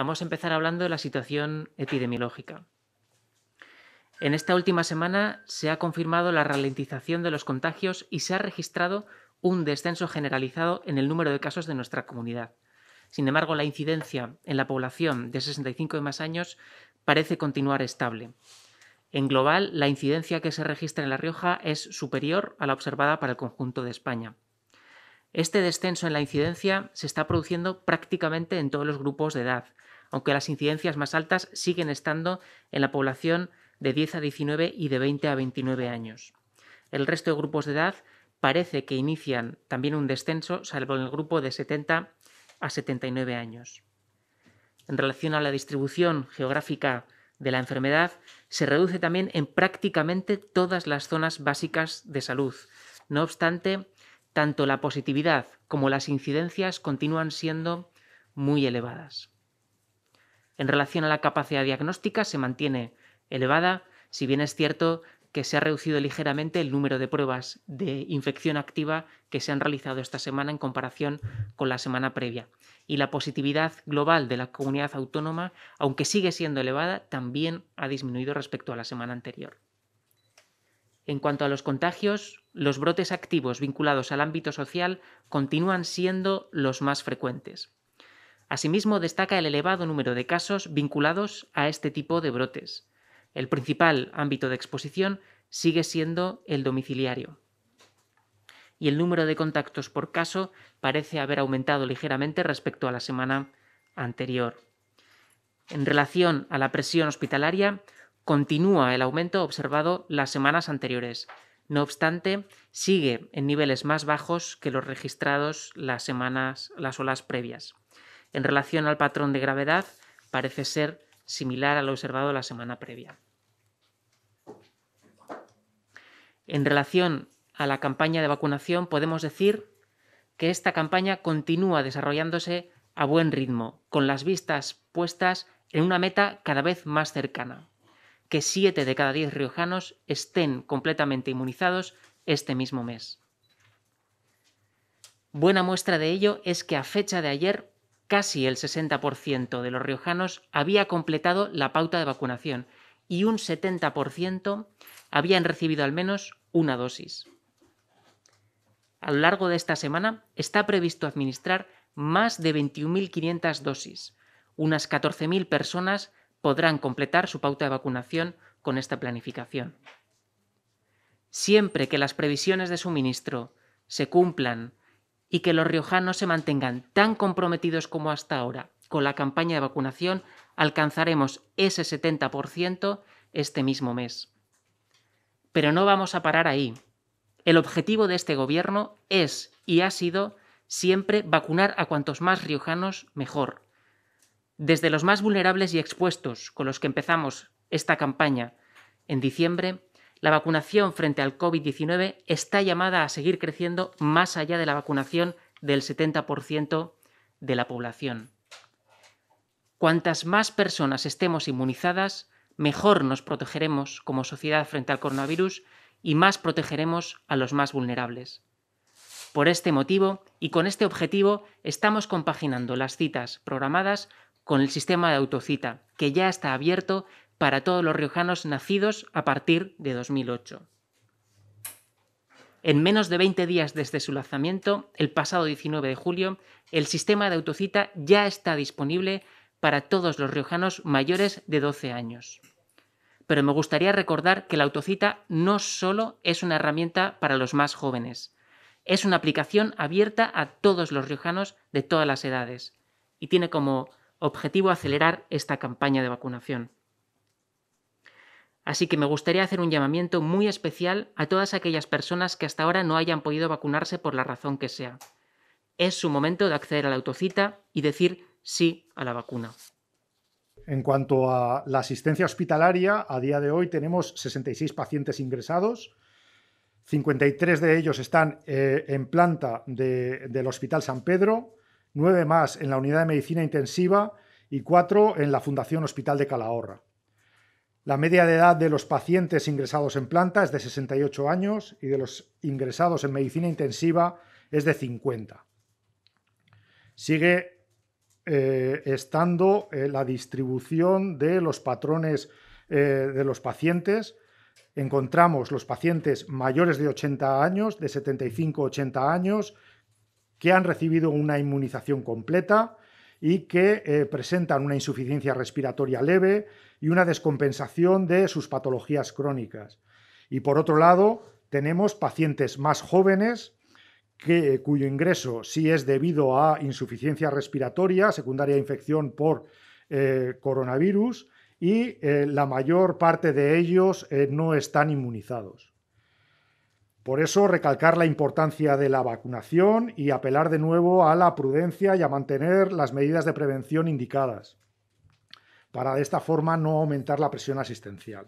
Vamos a empezar hablando de la situación epidemiológica. En esta última semana se ha confirmado la ralentización de los contagios y se ha registrado un descenso generalizado en el número de casos de nuestra comunidad. Sin embargo, la incidencia en la población de 65 y más años parece continuar estable. En global, la incidencia que se registra en La Rioja es superior a la observada para el conjunto de España. Este descenso en la incidencia se está produciendo prácticamente en todos los grupos de edad, aunque las incidencias más altas siguen estando en la población de 10 a 19 y de 20 a 29 años. El resto de grupos de edad parece que inician también un descenso, salvo en el grupo de 70 a 79 años. En relación a la distribución geográfica de la enfermedad, se reduce también en prácticamente todas las zonas básicas de salud. No obstante, tanto la positividad como las incidencias continúan siendo muy elevadas. En relación a la capacidad diagnóstica se mantiene elevada, si bien es cierto que se ha reducido ligeramente el número de pruebas de infección activa que se han realizado esta semana en comparación con la semana previa. Y la positividad global de la comunidad autónoma, aunque sigue siendo elevada, también ha disminuido respecto a la semana anterior. En cuanto a los contagios, los brotes activos vinculados al ámbito social continúan siendo los más frecuentes. Asimismo, destaca el elevado número de casos vinculados a este tipo de brotes. El principal ámbito de exposición sigue siendo el domiciliario. Y el número de contactos por caso parece haber aumentado ligeramente respecto a la semana anterior. En relación a la presión hospitalaria, continúa el aumento observado las semanas anteriores. No obstante, sigue en niveles más bajos que los registrados las semanas, las olas previas. En relación al patrón de gravedad, parece ser similar al observado la semana previa. En relación a la campaña de vacunación, podemos decir que esta campaña continúa desarrollándose a buen ritmo, con las vistas puestas en una meta cada vez más cercana que 7 de cada 10 riojanos estén completamente inmunizados este mismo mes. Buena muestra de ello es que a fecha de ayer casi el 60% de los riojanos había completado la pauta de vacunación y un 70% habían recibido al menos una dosis. A lo largo de esta semana está previsto administrar más de 21.500 dosis. Unas 14.000 personas podrán completar su pauta de vacunación con esta planificación. Siempre que las previsiones de suministro se cumplan y que los riojanos se mantengan tan comprometidos como hasta ahora con la campaña de vacunación, alcanzaremos ese 70% este mismo mes. Pero no vamos a parar ahí. El objetivo de este gobierno es y ha sido siempre vacunar a cuantos más riojanos mejor, desde los más vulnerables y expuestos con los que empezamos esta campaña en diciembre, la vacunación frente al COVID-19 está llamada a seguir creciendo más allá de la vacunación del 70% de la población. Cuantas más personas estemos inmunizadas, mejor nos protegeremos como sociedad frente al coronavirus y más protegeremos a los más vulnerables. Por este motivo y con este objetivo estamos compaginando las citas programadas con el sistema de autocita, que ya está abierto para todos los riojanos nacidos a partir de 2008. En menos de 20 días desde su lanzamiento, el pasado 19 de julio, el sistema de autocita ya está disponible para todos los riojanos mayores de 12 años. Pero me gustaría recordar que la autocita no solo es una herramienta para los más jóvenes, es una aplicación abierta a todos los riojanos de todas las edades y tiene como Objetivo acelerar esta campaña de vacunación. Así que me gustaría hacer un llamamiento muy especial a todas aquellas personas que hasta ahora no hayan podido vacunarse por la razón que sea. Es su momento de acceder a la autocita y decir sí a la vacuna. En cuanto a la asistencia hospitalaria, a día de hoy tenemos 66 pacientes ingresados, 53 de ellos están eh, en planta del Hospital San Pedro, nueve más en la Unidad de Medicina Intensiva y cuatro en la Fundación Hospital de Calahorra. La media de edad de los pacientes ingresados en planta es de 68 años y de los ingresados en medicina intensiva es de 50. Sigue eh, estando eh, la distribución de los patrones eh, de los pacientes. Encontramos los pacientes mayores de 80 años, de 75 80 años, que han recibido una inmunización completa y que eh, presentan una insuficiencia respiratoria leve y una descompensación de sus patologías crónicas. Y por otro lado, tenemos pacientes más jóvenes que, eh, cuyo ingreso sí es debido a insuficiencia respiratoria, secundaria infección por eh, coronavirus, y la mayor parte de ellos no están inmunizados. Por eso, recalcar la importancia de la vacunación y apelar de nuevo a la prudencia y a mantener las medidas de prevención indicadas, para de esta forma no aumentar la presión asistencial.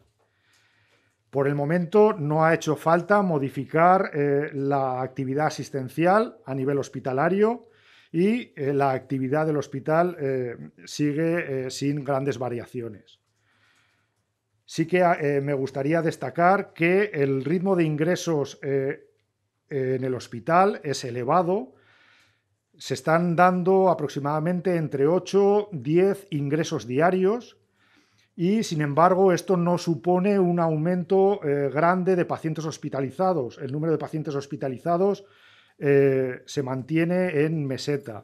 Por el momento no ha hecho falta modificar eh, la actividad asistencial a nivel hospitalario y eh, la actividad del hospital eh, sigue sin grandes variaciones sí que eh, me gustaría destacar que el ritmo de ingresos eh, en el hospital es elevado. Se están dando aproximadamente entre 8 y 10 ingresos diarios y, sin embargo, esto no supone un aumento eh, grande de pacientes hospitalizados. El número de pacientes hospitalizados se mantiene en meseta.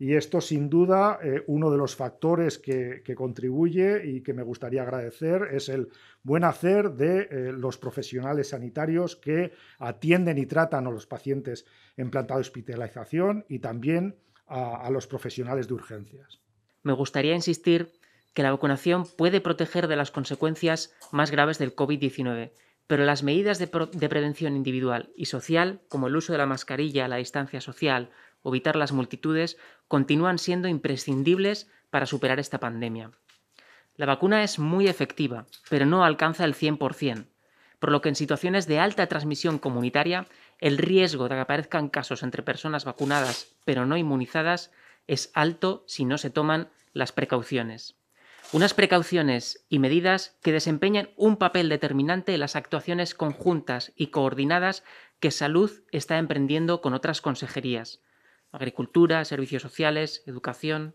Y esto, sin duda, eh, uno de los factores que, contribuye y que me gustaría agradecer es el buen hacer de eh, los profesionales sanitarios que atienden y tratan a los pacientes en planta de hospitalización y también a, los profesionales de urgencias. Me gustaría insistir que la vacunación puede proteger de las consecuencias más graves del COVID-19, pero las medidas de, de prevención individual y social, como el uso de la mascarilla, la distancia social, evitar las multitudes continúan siendo imprescindibles para superar esta pandemia. La vacuna es muy efectiva, pero no alcanza el 100%, por lo que en situaciones de alta transmisión comunitaria, el riesgo de que aparezcan casos entre personas vacunadas pero no inmunizadas es alto si no se toman las precauciones. Unas precauciones y medidas que desempeñan un papel determinante en las actuaciones conjuntas y coordinadas que Salud está emprendiendo con otras consejerías, agricultura, servicios sociales, educación,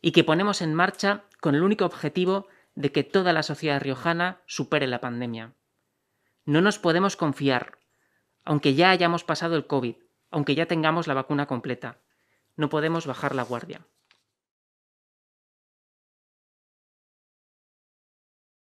y que ponemos en marcha con el único objetivo de que toda la sociedad riojana supere la pandemia. No nos podemos confiar, aunque ya hayamos pasado el COVID, aunque ya tengamos la vacuna completa. No podemos bajar la guardia.